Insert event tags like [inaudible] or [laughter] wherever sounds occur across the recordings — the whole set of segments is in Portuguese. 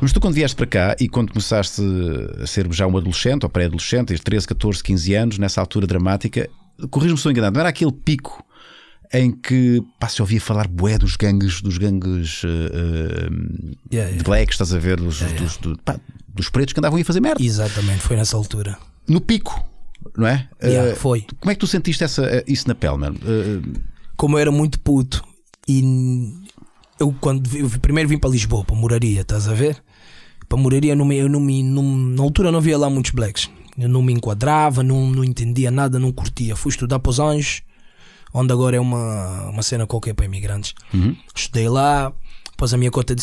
Mas tu quando vieste para cá e quando começaste a ser já um adolescente ou pré-adolescente, tens 13, 14, 15 anos, nessa altura dramática, corrijo-me se enganado, não era aquele pico em que pá, se ouvia falar bué dos gangues, dos gangues uh, yeah, yeah. de blacks, estás a ver, dos, yeah, dos, do, pá, dos pretos que andavam a fazer merda. Exatamente, foi nessa altura. No pico, não é? Uh, foi. Como é que tu sentiste essa, isso na pele, mano? Uh, Como eu era muito puto e eu quando eu primeiro vim para Lisboa, para Moraria, estás a ver? Para Moraria, eu não, eu não me, não, na altura não havia lá muitos blacks. Eu não me enquadrava, não, não entendia nada, não curtia. Fui estudar para os Anjos, onde agora é uma, uma cena qualquer para imigrantes. Uhum. Estudei lá, Pôs a minha cota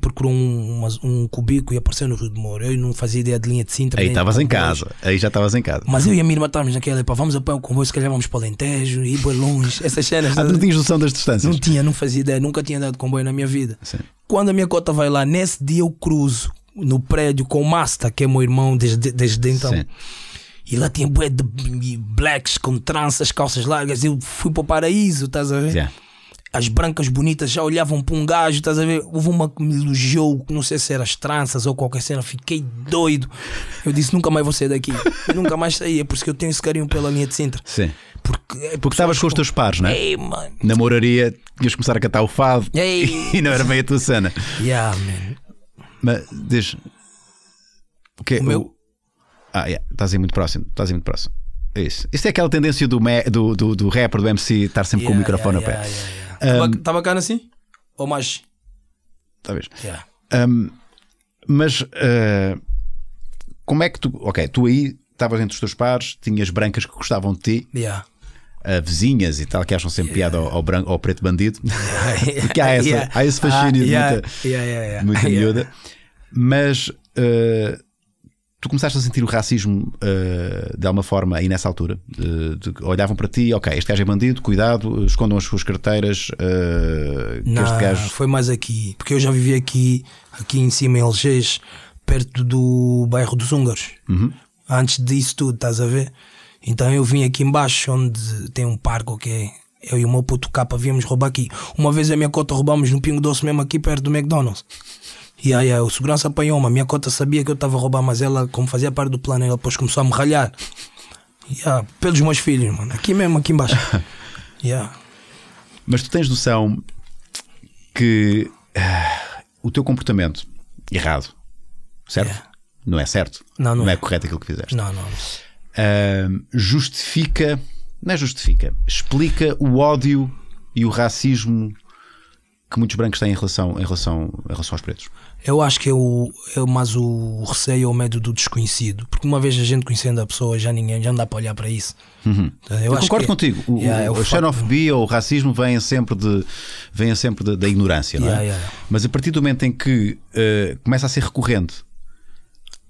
procurou um, um e apareceu no Rio de Moura. Eu não fazia ideia de linha de cinta Aí estavas em casa, aí já estavas em casa. Mas eu e a minha irmã estávamos naquela, pá, vamos a pé o comboio, se calhar vamos para o Alentejo, ir para longe, [laughs] essas cenas. ah, não tinhas noção das distâncias? Não tinha, não fazia ideia, nunca tinha andado comboio na minha vida. Sim. Quando a minha cota vai lá, nesse dia eu cruzo no prédio com o Masta, que é meu irmão desde, desde então. Sim. E lá tinha bué de blacks com tranças, calças largas. Eu fui para o paraíso, estás a ver? Sim as brancas bonitas já olhavam para um gajo, estás a ver? Houve uma que me elogiou, não sei se era as tranças ou qualquer cena, fiquei doido. Eu disse: nunca mais vou sair daqui. Eu nunca mais saí, é por isso que eu tenho esse carinho pela linha de Sintra. Sim. Porque, é porque estavas com os teus pares, né? Ei, mano. Namoraria, tinhas começar a cantar o fado Ei. [laughs] e não era meio a tua cena. Yeah, man. Mas diz. O que o meu. Ah, yeah. estás aí muito próximo, estás aí muito próximo. Isso. Isso é aquela tendência do, me... do, do, do rapper, do MC, estar sempre yeah, com o microfone yeah, a pé. Está um, tá bacana assim? Ou mais? Talvez. Yeah. Um, mas uh, como é que tu. Ok, tu aí estavas entre os teus pares, tinhas brancas que gostavam de ti. Yeah. Uh, vizinhas e tal, que acham sempre yeah. piada ao, ao, branco, ao preto bandido. [laughs] [laughs] Porque há, essa, há esse fascínio de ah, muita, muita [laughs] miúda. Mas uh, tu começaste a sentir o racismo uh, de alguma forma aí nessa altura? de, olhavam para ti, ok, este gajo é bandido, cuidado, escondam as suas carteiras. Uh, Não, este gajo... foi mais aqui, porque eu já vivi aqui, aqui em cima, em LGs, perto do bairro dos Húngaros. Uhum. Antes disso tudo, estás a ver? Então eu vim aqui embaixo, onde tem um parque, ok? É eu e o meu puto capa viemos roubar aqui. Uma vez a minha cota roubamos no Pingo Doce, mesmo aqui perto do McDonald's. Yeah, yeah. O segurança apanhou-me. A minha cota sabia que eu estava a roubar, mas ela, como fazia parte do plano, ela depois começou a me ralhar. Yeah, pelos meus filhos, mano. Aqui mesmo, aqui embaixo. [laughs] Yeah. Mas tu tens noção que uh, o teu comportamento errado, certo? Yeah. Não é certo? Não, não, não é. é. correto aquilo que fizeste. Não, não. Uh, justifica, não é justifica, explica o ódio e o racismo que muitos brancos têm em relação, em relação, em relação aos pretos. Eu acho que é, o, é mais o receio ou o medo do desconhecido, porque uma vez a gente conhecendo a pessoa já ninguém já não dá para olhar para isso. Uhum. Então, eu, eu concordo é- contigo. O, yeah, é o, o xenofobia ou o racismo vem sempre, de, vem sempre de, da ignorância, não é? Yeah. Mas a partir do momento em que uh, começa a ser recorrente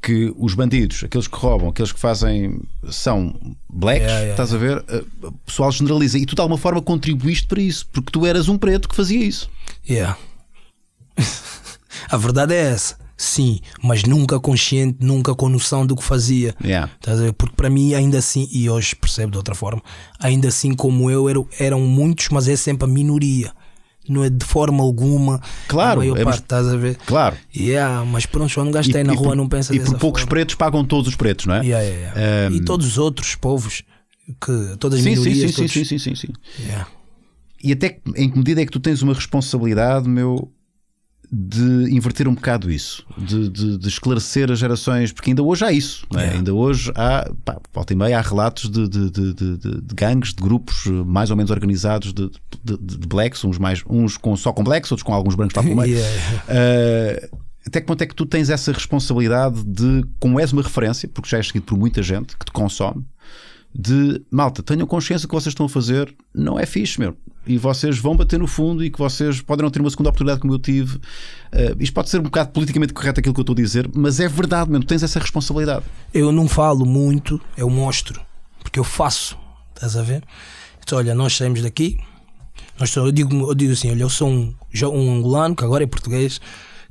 que os bandidos, aqueles que roubam, aqueles que fazem, são blacks, yeah, yeah, estás a ver? Eh, o pessoal generaliza e tu de alguma forma contribuíste para isso, porque tu eras um preto que fazia isso. Yeah. [laughs] A verdade é essa. Sim, mas nunca consciente, nunca com noção do que fazia. Yeah. Porque para mim, ainda assim, e hoje percebo de outra forma, ainda assim como eu, eram muitos, mas é sempre a minoria não é de forma alguma. Claro, a maior é, parte, estás a ver? Claro. Yeah, mas pronto, só não gastei e, na e rua, por, não pensa E por poucos forma. pretos pagam todos os pretos, não é? Yeah, yeah, um... E todos os outros povos, que todas as sim, minorias. Sim, sim, todos... sim, sim, sim, sim. E até em que medida é que tu tens uma responsabilidade, meu, de inverter um bocado isso, de, de, de, esclarecer as gerações, porque ainda hoje há isso, é? Yeah. ainda hoje há, pá, volta e meia, há relatos de, de, de, gangues, de grupos mais ou menos organizados de, blacks, uns, mais, uns com, só com blacks, outros com alguns brancos lá por meio. Yeah. Uh, até que ponto é que tu tens essa responsabilidade de, como és uma referência, porque já és seguido por muita gente que te consome, de malta, tenham consciência que vocês estão a fazer, não é fixe, meu. E vocês vão bater no fundo e que vocês podem não ter uma segunda oportunidade como eu tive. Uh, isto pode ser um bocado politicamente correto aquilo que eu estou a dizer, mas é verdade, meu. Tens essa responsabilidade. Eu não falo muito, eu mostro, porque eu faço, estás a ver? Então, olha, nós saímos daqui. Nós, eu, digo, eu digo assim: olha, eu sou um, um angolano que agora é português,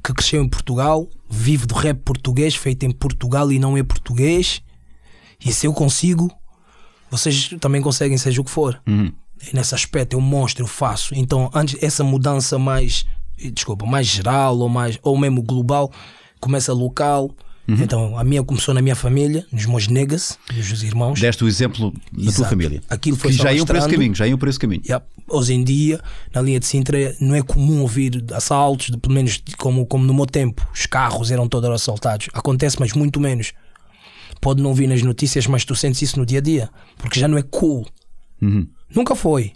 que cresceu em Portugal, vivo do rap português, feito em Portugal e não é português. E se eu consigo, vocês também conseguem, seja o que for. Uhum. nesse aspecto eu mostro, eu faço. Então, antes essa mudança mais, desculpa, mais geral ou, mais, ou mesmo global, começa local. Uhum. Então, a minha começou na minha família, nos meus negas, nos irmãos. Deste o exemplo da Exato. tua família. Aquilo foi que já iam por esse caminho, já iam por esse caminho. Yeah. Hoje em dia, na linha de Sintra, não é comum ouvir assaltos, de, pelo menos como, como no meu tempo. Os carros eram todos assaltados. Acontece, mas muito menos pode não vir nas notícias, mas tu sentes isso no dia a dia, porque já não é cool. Uhum. Nunca foi.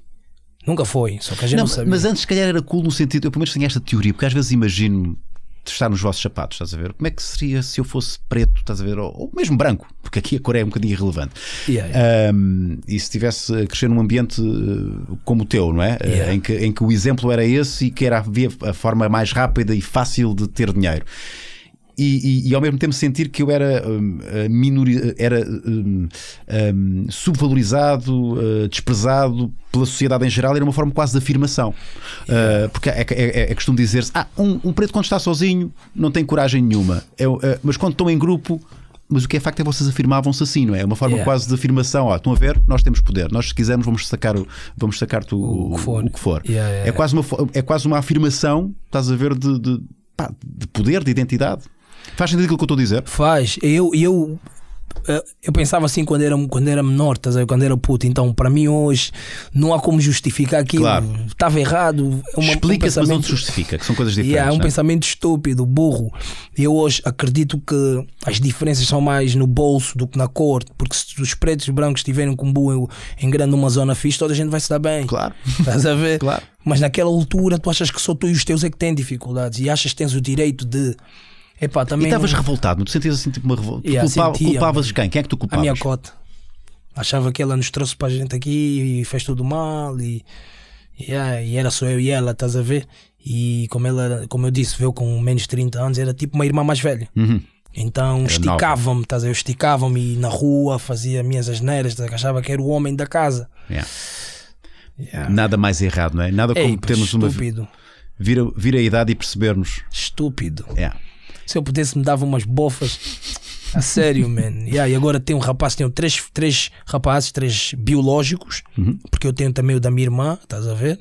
Nunca foi, só que a gente não, não sabia. Mas antes, se calhar, era cool no sentido. Eu, pelo menos, tenho esta teoria, porque às vezes imagino estar nos vossos sapatos, estás a ver? Como é que seria se eu fosse preto, estás a ver? Ou, ou mesmo branco, porque aqui a cor é um bocadinho irrelevante. Yeah, yeah. Um, e se tivesse a crescer num ambiente eh, como o teu, não é? Eh, yeah. Em, que, em que o exemplo era esse e que era a, a forma mais rápida e fácil de ter dinheiro e, e, e, ao mesmo tempo sentir que eu era, um, minori, era um, um, subvalorizado, uh, desprezado pela sociedade em geral, era uma forma quase de afirmação. Uh, porque é, é, é, é costume dizer-se: ah, um, um, preto quando está sozinho não tem coragem nenhuma, é, é, mas quando estão em grupo. Mas o que é facto é que vocês afirmavam-se assim, não é? É uma forma yeah. quase de afirmação. Ó, ah, estão a ver? Nós temos poder. Nós, se quisermos, vamos sacar, o, vamos sacar o, o, o que for. O que for. Yeah, yeah, é, Quase uma, é quase uma afirmação, estás a ver, de, de, pá, de poder, de identidade. Faz sentido aquilo que eu estou a dizer? Faz. Eu, eu eh, eu pensava assim quando era, quando era menor, quando era puto. Então, para mim, hoje não há como justificar aquilo. Claro. Estava errado. É Explica-se, um mas não justifica, que são coisas diferentes. Yeah, é um né? pensamento estúpido, burro. Eu hoje acredito que as diferenças são mais no bolso do que na cor. Porque se os pretos e brancos estiverem com um em, em grande uma zona fixe, toda a gente vai se dar bem. Claro. [laughs] Estás a ver? Claro. Mas naquela altura, tu achas que só tu e os teus é que têm dificuldades e achas que tens o direito de Epá, também... E estavas revoltado, não te sentias assim tipo uma revolta? Yeah, Culpa... culpavas quem? Quem é que tu culpavas? A minha cota. Achava que ela nos trouxe para a gente aqui e fez tudo mal e, yeah, e era só eu e ela, estás a ver? E como, ela, como eu disse, veio com menos de 30 anos, era tipo uma irmã mais velha. Uhum. Então esticavam-me, estás a ver? Esticavam-me na rua, fazia minhas asneiras, achava que era o homem da casa. Yeah. Yeah. Nada mais errado, não é? Nada Ei, como termos estúpido. uma. Vir vir a idade e percebermos. Estúpido. Yeah. Se eu pudesse, me dava umas bofas. A sério, man. Yeah, e agora tem um rapaz, tenho três, três rapazes, três biológicos, uhum. porque eu tenho também o da minha irmã, estás a ver?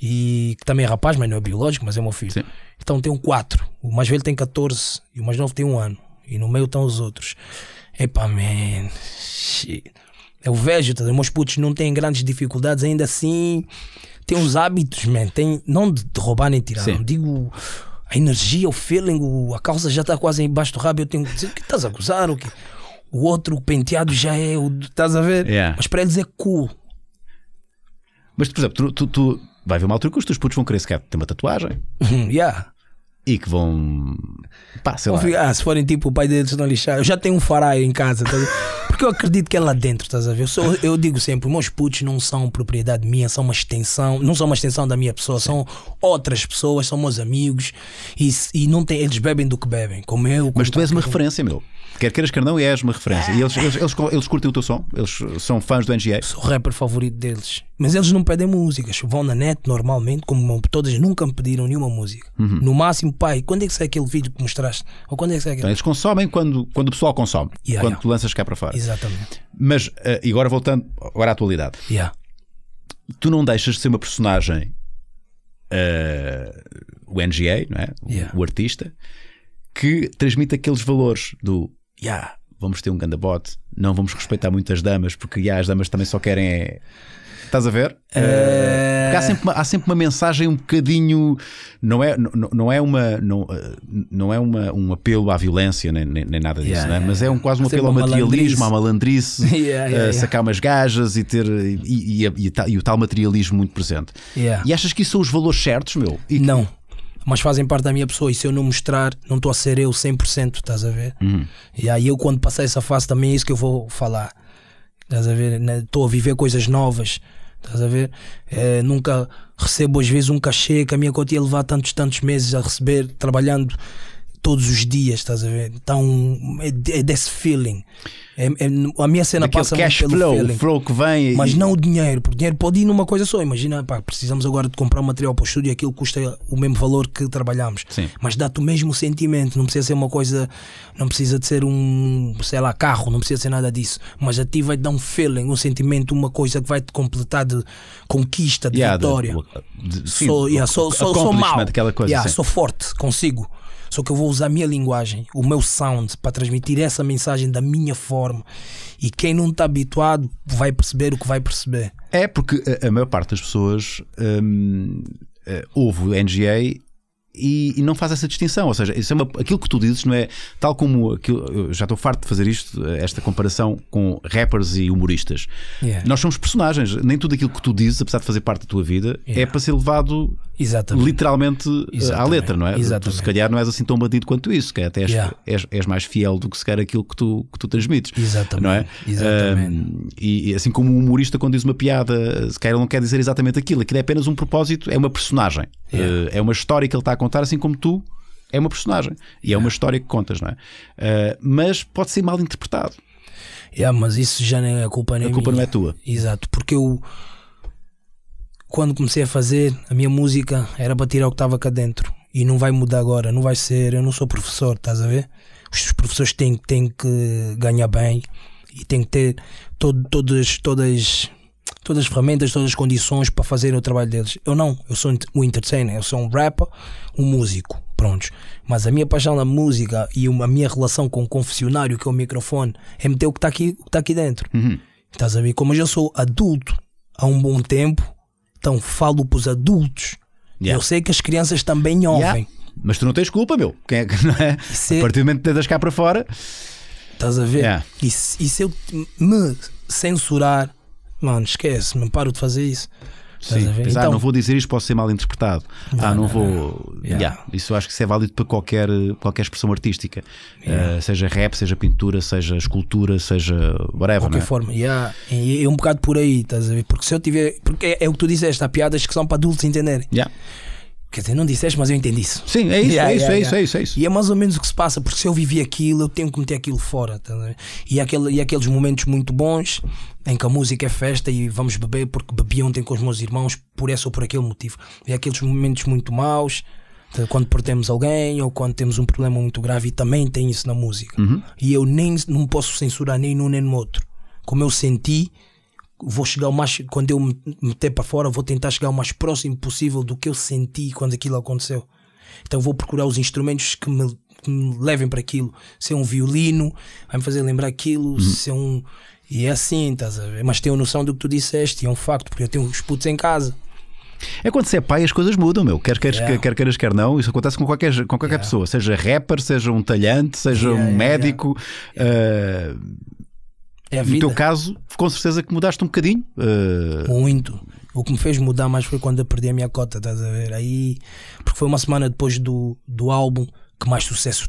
E que também é rapaz, mas não é biológico, mas é meu filho. Sim. Então tenho quatro. O mais velho tem 14 e o mais novo tem um ano. E no meio estão os outros. Epá, man. Shit. Eu é vejo, tá? os meus putos não têm grandes dificuldades, ainda assim têm uns hábitos, man. Tem, não de roubar nem tirar, Sim. não digo a energia, o feeling, o, a calça já está quase embaixo do rabo. Eu tenho que dizer: o que estás a gozar? O, que? o outro penteado já é o. Estás a ver? Yeah. Mas para eles é cool. Mas, por exemplo, tu, tu, tu vai ver uma altura que os teus putos vão querer sequer ter uma tatuagem. [laughs] yeah e que vão. Pá, sei lá. Ah, se forem tipo o pai deles não lixar, eu já tenho um faraio em casa, tá porque eu acredito que é lá dentro, estás a ver? Eu, sou, eu digo sempre: meus putos não são propriedade minha, são uma extensão, não são uma extensão da minha pessoa, Sim. são outras pessoas, são meus amigos e, e não tem, eles bebem do que bebem, como eu. Como Mas tu és uma referência, meu. Quer queiras, quer não, és uma referência. E eles, eles, eles, eles curtem o teu som, eles são fãs do NGA. Sou o rapper favorito deles. Mas eles não pedem músicas, vão na net normalmente, como todas nunca me pediram nenhuma música. Uhum. No máximo, pai, quando é que sai aquele vídeo que mostraste? Ou quando é que sai aquele... Então, eles consomem quando, quando o pessoal consome, yeah, quando yeah. tu lanças cá para fora. Exatamente. Mas, uh, e agora voltando agora à atualidade. Yeah. Tu não deixas de ser uma personagem, uh, o NGA, não é? O, o artista, que transmite aqueles valores do yeah, vamos ter um gandabote, não vamos respeitar muito as damas, porque yeah, as damas também só querem. É Estás a ver? É... Há, sempre uma, há sempre uma mensagem um bocadinho. Não é, não, não é, uma, não, eh, não é uma, um apelo à violência, nem, nem, nem nada disso, yeah, é? mas é um, quase um apelo ao materialismo, à malandrice, [laughs] yeah, yeah, sacar umas gajas e ter. E, e, e, e, o tal materialismo muito presente. E achas que isso são os valores certos, meu? não mas fazem parte da minha pessoa e se eu não mostrar, não estou a ser eu 100%, estás a ver? Uhum. E aí eu quando passei essa fase também é isso que eu vou falar. Estás a ver? Estou a viver coisas novas. Estás a ver? É, nunca recebo às vezes um cachê que a minha conta ia levar tantos, tantos meses a receber, trabalhando todos os dias, estás a ver? Então é, é desse feeling. É, é, a minha cena Daquele passa cash pelo flow, feeling. flow que vem. Mas e... não o dinheiro, porque o dinheiro pode ir numa coisa só. Imagina, pá, precisamos agora de comprar um material para o estúdio e aquilo custa o mesmo valor que trabalhamos. Sim. Mas dá-te o mesmo sentimento, não precisa ser uma coisa, não precisa de ser um, sei lá, carro, não precisa ser nada disso. Mas a ti vai dar um feeling, um sentimento, uma coisa que vai te completar de conquista, de yeah, vitória. De, de, sim, sou, yeah, sou, sou, sou yeah, sou forte, consigo. Só que eu vou usar a minha linguagem, o meu sound, para transmitir essa mensagem da minha forma. E quem não está habituado vai perceber o que vai perceber. É porque a, a maior parte das pessoas hum, eh, ouve o NGA e, e, não faz essa distinção. Ou seja, isso é uma, aquilo que tu dizes não é tal como aquilo, já estou farto de fazer isto, esta comparação com rappers e humoristas. Yeah. Nós somos personagens, nem tudo aquilo que tu dizes, apesar de fazer parte da tua vida, é yeah. é para ser levado Exatamente. literalmente eh, Exatamente. à letra, não é? Exatamente. Tu se calhar não és assim tão bandido quanto isso, que até és, yeah. és, és, mais fiel do que se calhar aquilo que tu, que tu transmites. Exatamente. Não é? Exatamente. Um, e, assim como um humorista quando diz uma piada, se calhar não quer dizer exatamente aquilo, aquilo é apenas um propósito, é uma personagem, eh, é uma história que ele está a contar, assim como tu é uma personagem e é, uma é. história que contas, não é? Uh, mas pode ser mal interpretado. Yeah, é, mas isso já não é a culpa, nem a culpa minha. não é tua. Exato, porque eu quando comecei a fazer a minha música era para tirar o que estava cá dentro e não vai mudar agora, não vai ser. Eu não sou professor, estás a ver? Os professores têm, têm que ganhar bem e têm que ter todo, todas, todas todas as ferramentas, todas as condições para fazer o trabalho deles. Eu não, eu sou um entertainer, eu sou um rapper, um músico, prontos. Mas a minha paixão na música e a minha relação com o confessionário, que é o microfone, é meter o que está aqui, o que tá aqui dentro. Uhum. Estás a ver? Como eu já sou adulto há um bom tempo, então falo para os adultos. Yeah. Eu sei que as crianças também ouvem. Yeah. Mas tu não tens culpa, meu. Quem é que [laughs] não é? Se... É- a partir do momento que tentas cá para fora. Estás a ver? Yeah. E, se, e se eu me censurar, mano, esquece, me paro de fazer isso. Sim, então, ah, não vou dizer isto, posso ser mal interpretado. Não, ah, não, não vou. Yeah. Yeah. Isso acho que isso é válido para qualquer, qualquer expressão artística, yeah. uh, seja rap, seja pintura, seja escultura, seja whatever. De qualquer é? forma, yeah. é um bocado por aí, estás a ver? Porque se eu tiver. Porque é, é o que tu disseste, há piadas que são para adultos entenderem. Yeah. Quer dizer, não disseste, mas eu entendi isso. Sim, é isso, [laughs] yeah, é, isso, yeah, é, isso yeah. é, isso é isso, E é mais ou menos o que se passa, porque se eu vivi aquilo, eu tenho que meter aquilo fora. Tá e, aquele, e aqueles momentos muito bons em que a música é festa e vamos beber porque bebi ontem com os meus irmãos por esse ou por aquele motivo. E aqueles momentos muito maus, quando perdemos alguém ou quando temos um problema muito grave, e também tem isso na música. Uhum. E eu nem não posso censurar nem num nem no outro. Como eu senti, vou chegar o mais. Quando eu me meter para fora, vou tentar chegar o mais próximo possível do que eu senti quando aquilo aconteceu. Então vou procurar os instrumentos que me, que me levem para aquilo. Se é um violino, vai me fazer lembrar aquilo. Uhum. Se é um. E é assim, estás a ver? Mas tenho noção do que tu disseste, e é um facto, porque eu tenho os putos em casa. É quando você é pai, as coisas mudam, meu. Quer queiras, yeah. quer, queiras, quer não, isso acontece com qualquer, com qualquer yeah. pessoa, seja rapper, seja um talhante, seja yeah, um médico. Uh... É a vida. No teu caso, com certeza que mudaste um bocadinho. Uh... Muito. O que me fez mudar mais foi quando eu perdi a minha cota, estás a ver? Aí, porque foi uma semana depois do, do álbum que mais sucesso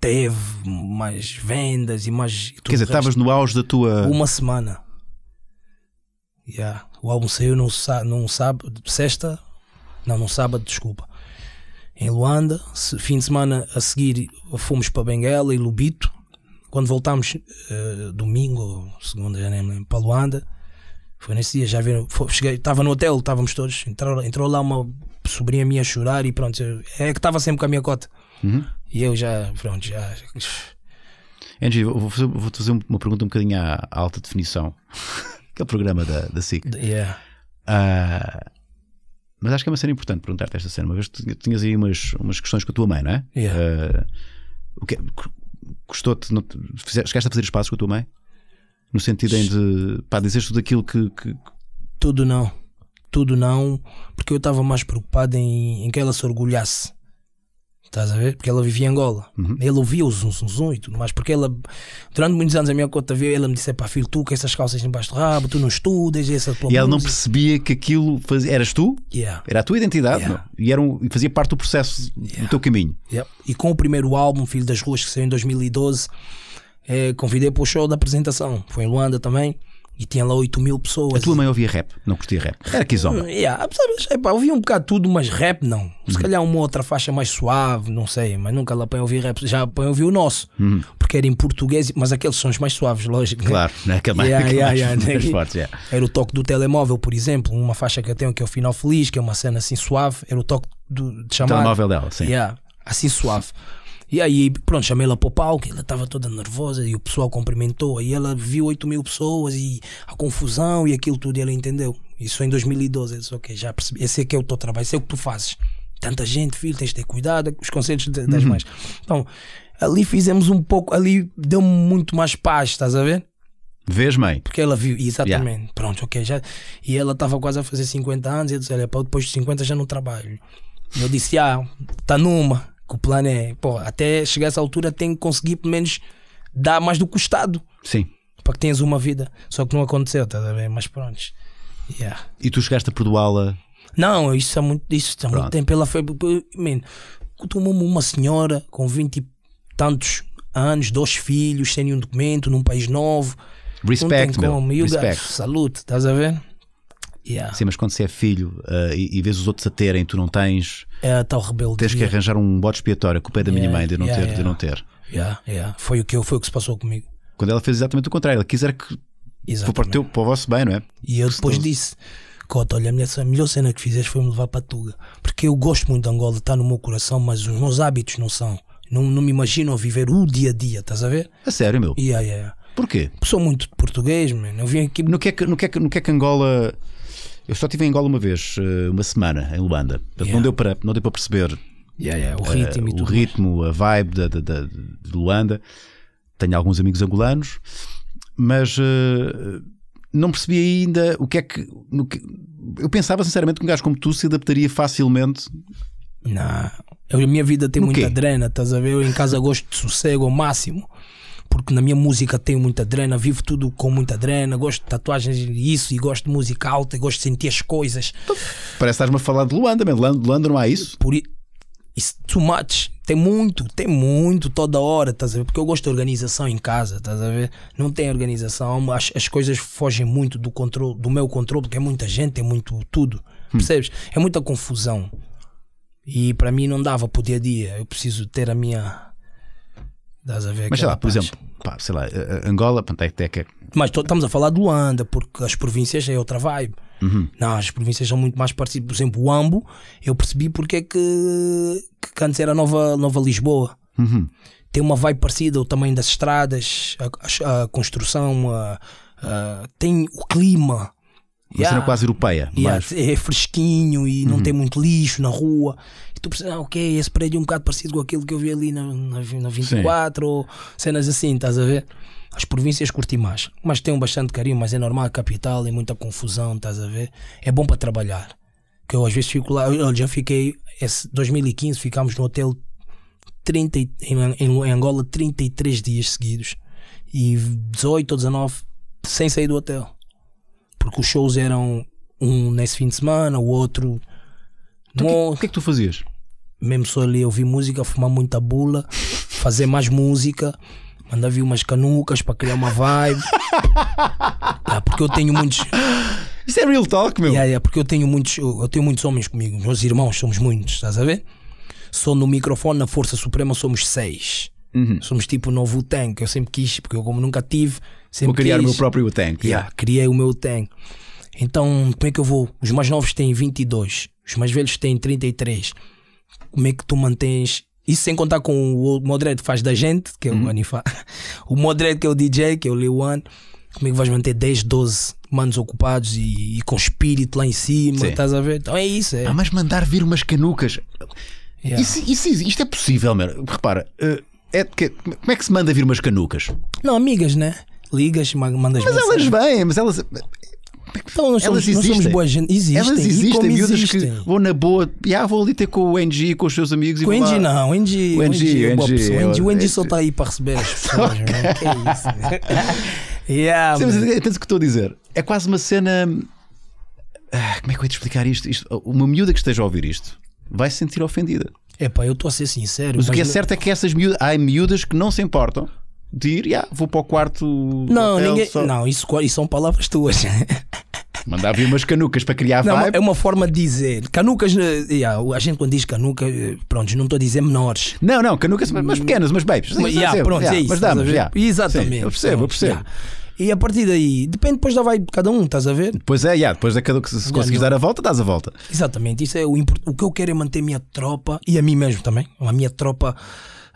teve, mais vendas e mais. Quer dizer, estavas no auge da tua. Uma semana. Yeah. O álbum saiu num, num sábado, sexta, não, num sábado, desculpa, em Luanda. Fim de semana a seguir fomos para Benguela e Lubito quando voltámos uh, domingo ou segunda, já nem lembro, para Luanda, foi nesse dia, já viram, foi, cheguei, estava no hotel, estávamos todos, entrou, entrou lá uma sobrinha minha a chorar e pronto, eu, é que estava sempre com a minha cota. Uhum. E eu já, pronto, já. Angie, vou, fazer, vou fazer uma pergunta um bocadinho à alta definição, [laughs] que é o programa da, da SIC. Yeah. Uh, mas acho que é uma cena importante perguntar-te esta cena, uma vez tu tinhas aí umas, umas questões com a tua mãe, não é? Yeah. Uh, o que, é, Custou-te. Chegaste a fazer espaço com a tua mãe? No sentido em de. pá, dizes tudo aquilo que, que. Tudo não. Tudo não, porque eu estava mais preocupado em, em que ela se orgulhasse Estás a ver? Porque ela vivia em Angola. Uhum. Ele ouvia o zum, zum, zum e tudo mais. Porque ela, durante muitos anos, a minha conta veio, ela me disse: pá, filho, tu com essas calças embaixo do rabo, tu não estudas, essa é E ela não percebia que aquilo fazia. Eras tu? Yeah. Era a tua identidade. Yeah. E era um... fazia parte do processo yeah. do teu caminho. E com o primeiro álbum, Filho das Ruas, que saiu em 2012, eh, convidei para o show da apresentação. Foi em Luanda também. E tinha lá 8 mil pessoas. A tua mãe ouvia rap, não curtia rap. Era kizomba. Hum, yeah, apesar de, ouvia um bocado tudo, mas rap não. Se uhum. calhar uma outra faixa mais suave, não sei, mas nunca lá a ouvir rap. Já a ouvir o nosso, uhum. porque era em português, mas aqueles sons mais suaves, lógico. Né? Claro, né? que mais, yeah, que mais, [laughs] né? Era o toque do telemóvel, por exemplo, uma faixa que eu tenho que é o Final Feliz, que é uma cena assim suave, era o toque do, de chamar. Telemóvel dela, sim. Yeah, assim suave. E aí, pronto, chamei-la para o palco, ela estava toda nervosa e o pessoal cumprimentou. E ela viu 8 mil pessoas e a confusão e aquilo tudo, e ela entendeu. Isso em 2012. Eu disse, ok, já percebi. Esse é que é o teu trabalho, esse é o que tu fazes. Tanta gente, filho, tens de ter cuidado, os conselhos das uhum. mães. Então, ali fizemos um pouco, ali deu-me muito mais paz, estás a ver? Vês, mãe? Porque ela viu, exatamente. Yeah. Pronto, ok. Já, e ela estava quase a fazer 50 anos e eu disse: Olha, depois de 50 já não trabalho. E eu disse: Ah, está numa. Que o plano é, pô, até chegar a essa altura tem que conseguir pelo menos dar mais do custado. Sim. Para que tenhas uma vida. Só que não aconteceu, estás a ver? Mas pronto. Yeah. E tu chegaste a perdoá-la? Não, isso há é muito, isso há é muito tempo. Ela foi. Man, tomou-me uma senhora com vinte e tantos anos, dois filhos, sem nenhum documento, num país novo. Respect, não tem como. meu. Respect. salute, estás a ver? Yeah. Sim, mas quando você é filho uh, e, e, vês os outros a terem, tu não tens. É a tal rebeldia. Tens que arranjar um bode expiatório. com o pé da minha mãe de não ter. De não ter. Foi, o que eu, foi o que se passou comigo. Quando ela fez exatamente o contrário, ela quiser que. Exatamente. Para o, teu, para o vosso bem, não é? E eu depois disse. Cota, olha, a melhor cena que fizeste foi me levar para a Tuga. Porque eu gosto muito de Angola, está no meu coração, mas os meus hábitos não são. Não, não me imagino viver o dia a dia, estás a ver? A sério, meu? Yeah, yeah. Porquê? Sou muito português, mano. Eu vim aqui. No que, é que, no, que é que, no que é Angola eu só estive em Angola uma vez, eh, uma semana, em Luanda. Portanto, yeah. não, deu para, não deu para perceber yeah, yeah. o, eh, ritmo, uh, o ritmo a vibe da, da, da, de Luanda. Tenho alguns amigos angolanos, mas uh, não percebi ainda o que é que, que, Eu pensava sinceramente que um gajo como tu se adaptaria facilmente. Não, eu, a minha vida tem no muita quê? drena, estás a ver? Eu em casa gosto de sossego ao máximo porque na minha música tenho muita drena, vivo tudo com muita drena, gosto de tatuagens e isso, e gosto de música alta, gosto de sentir as coisas. Então, parece que estás-me a falar de Luanda, mesmo Luanda não há isso? Por isso, é too much. Tem muito, tem muito toda hora, estás a ver? Porque eu gosto de organização em casa, estás a ver? Não tem organização, as, as coisas fogem muito do, controle, do meu controle, porque é muita gente, é muito tudo, hum. percebes? É muita confusão. E para mim não dava para o dia a dia, eu preciso ter a minha Estás a ver Mas sei lá, por exemplo, pá, sei lá, eh, eh, Angola, Panteteca. É, é é- Mas estamos a falar de Luanda, porque as províncias é outra vibe. Uhum. Não, as províncias são muito mais parecidas. Por exemplo, o Ambo, eu percebi porque é que, que antes era Nova, Nova Lisboa. Uhum. Tem uma vibe parecida, o tamanho das estradas, a, a construção, a, a, tem o clima. Uma yeah. cena quase europeia. Yeah. Mas... É fresquinho e uhum. não tem muito lixo na rua tu percebes, ah, ok, esse prédio é um bocado parecido com aquilo que eu vi ali na, na, na 24 Sim. ou cenas assim, estás a ver? As províncias curti mais, mas tem um bastante carinho, mas é normal a capital e é muita confusão, estás a ver? É bom para trabalhar. Que eu às vezes fico lá, eu já fiquei, esse 2015 ficámos no hotel 30, em, em Angola 33 dias seguidos e 18 ou 19 sem sair do hotel. Porque os shows eram um nesse fim de semana, o outro. Então, o que, é que, é que tu fazias? mesmo só ali ouvir música, fumar muita bula, fazer mais música, mandar vir umas canucas para criar uma vibe. [laughs] Ah, porque eu tenho muitos. Isso é real talk, meu. Yeah, yeah, porque eu tenho muitos, eu, tenho muitos homens comigo, meus irmãos somos muitos, estás a ver? Só no microfone, na Força Suprema, somos seis. Uhum. Somos tipo o novo tank Eu sempre quis, porque eu, como nunca tive, sempre vou criar quis. o meu próprio tank Yeah, yeah. Criei o meu tank Então, como é que eu vou? Os mais novos têm 22, os mais velhos têm 33 como é que tu mantens. Isso sem contar com o Modred que faz da gente, que é o o uhum. Anifá, [laughs] o Modred que é o DJ, que é o Lil One. Como é que vais manter 10, 12 manos ocupados e, e com espírito lá em cima? Sim. Estás a ver? Então é isso. É. Ah, mas mandar vir umas canucas. Yeah. Isso, isso, isto é possível, meu. Repara, eh, é, que, como é que se manda vir umas canucas? Não, amigas, né? Ligas, mandas Mas elas vêm, mas elas. Então, nós elas somos, existem. Nós somos boa gente. Existem. Elas existem. miúdas existem? que vou na boa. E ah, vou ali ter com o NG, com os seus amigos. Com o NG não. É o NG, o NG, NG, NG, o NG só está aí para receber as pessoas. [laughs] Né? Que é isso. Né? [laughs] yeah, Sim, mas... É tanto que estou a dizer. É quase uma cena. Ah, como é que eu ia te explicar isto? isto? Uma miúda que esteja a ouvir isto vai se sentir ofendida. É pá, eu estou a ser sincero. Mas, mas o que é certo é que essas miúdas. Há miúdas que não se importam de ir, yeah, vou para o quarto. Não, hotel, ninguém, só... não isso, isso são palavras tuas. Mandava umas canucas para criar não, vibe. É uma forma de dizer. Canucas, eh, yeah, a gente quando diz canuca, eh, pronto, não estou a dizer menores. Não, não, canucas, mas hum. pequenas, mas babies. Sim, mas, yeah, percebo, pronto, é yeah, é isso. Mas damos, yeah. Exatamente. Sim, eu percebo, eu percebo. Yeah. E a partir daí, depende depois da vai de cada um, estás a ver? Pois é, yeah, depois é cada se conseguires dar a volta, dás a volta. Exatamente, isso é o, o que eu quero é manter a minha tropa e a mim mesmo também, a minha tropa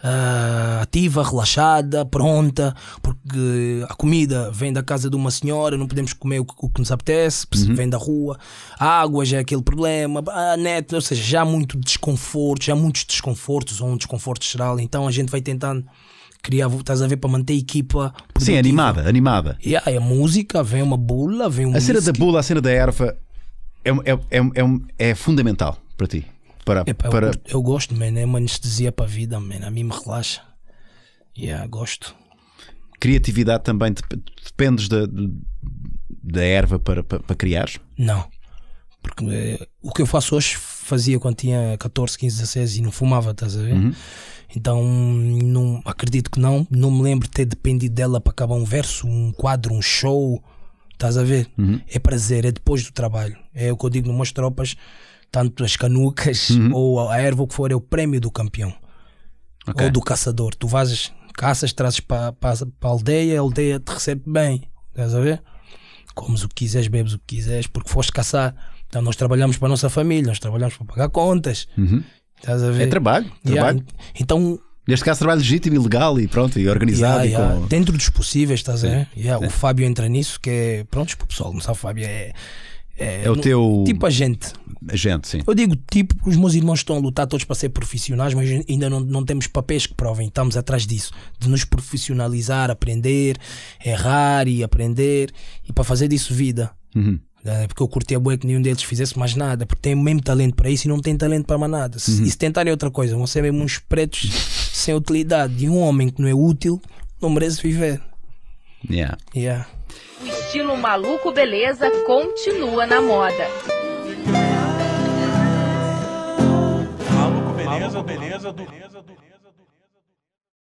uh, ativa, relaxada, pronta, porque a comida vem da casa de uma senhora, não podemos comer o que, o que nos apetece, uhum. vem da rua, a água já é aquele problema, a ah, net, ou seja, já há muito desconforto, já há muitos desconfortos, ou um desconforto geral, então a gente vai tentando criar, estás a ver, para manter a equipa produtiva. Sim, animada, animada. E aí a música, vem uma bula, vem um. A cena da bula, a cena da erva é, é, é, é, é fundamental para ti para. Epa, para... Eu, eu, gosto, man, é uma anestesia para a vida, man. a mim me relaxa. Yeah, gosto. Criatividade também dependes da, da erva para, para, para criar? Não. Porque eh, o que eu faço hoje fazia quando tinha 14, 15, 16 e não fumava, estás a ver? Uhum. Então, não, acredito que não. Não me lembro de ter dependido dela para acabar um verso, um quadro, um show. Estás a ver? Uhum. É prazer, é depois do trabalho. É o que eu digo numas tropas tanto as canucas uhum. ou a erva, o que for, é o prémio do campeão okay. ou do caçador. Tu vas, caças, trazes para pa, pa a aldeia, a aldeia te recebe bem, estás a ver? Comes o que quiseres, bebes o que quiseres, porque foste caçar. Então nós trabalhamos para a nossa família, nós trabalhamos para pagar contas. Uhum. Estás a ver? É trabalho. Yeah. trabalho. Então Neste caso, trabalho legítimo e legal e pronto, e organizado. Yeah, yeah. E com... Dentro dos possíveis, estás a ver? Yeah, o Fábio entra nisso, que é. Pronto, para o pessoal não sabe, o Fábio é, é, é o teu. Tipo a A gente sim. Eu digo tipo os meus irmãos estão a lutar todos para ser profissionais, mas ainda não, não temos papéis que provem. Estamos atrás disso, de nos profissionalizar, aprender, errar e aprender e para fazer disso vida. Uhum. É, porque eu curti a boa que nenhum deles fizesse mais nada, porque tem o mesmo talento para isso e não tem talento para mais nada. Se, uhum. se tentarem outra coisa, vão ser mesmo uns pretos [laughs] sem utilidade. E um homem que não é útil não merece viver. Yeah. Yeah. O estilo maluco beleza continua na moda. Maluco beleza, beleza, beleza, beleza.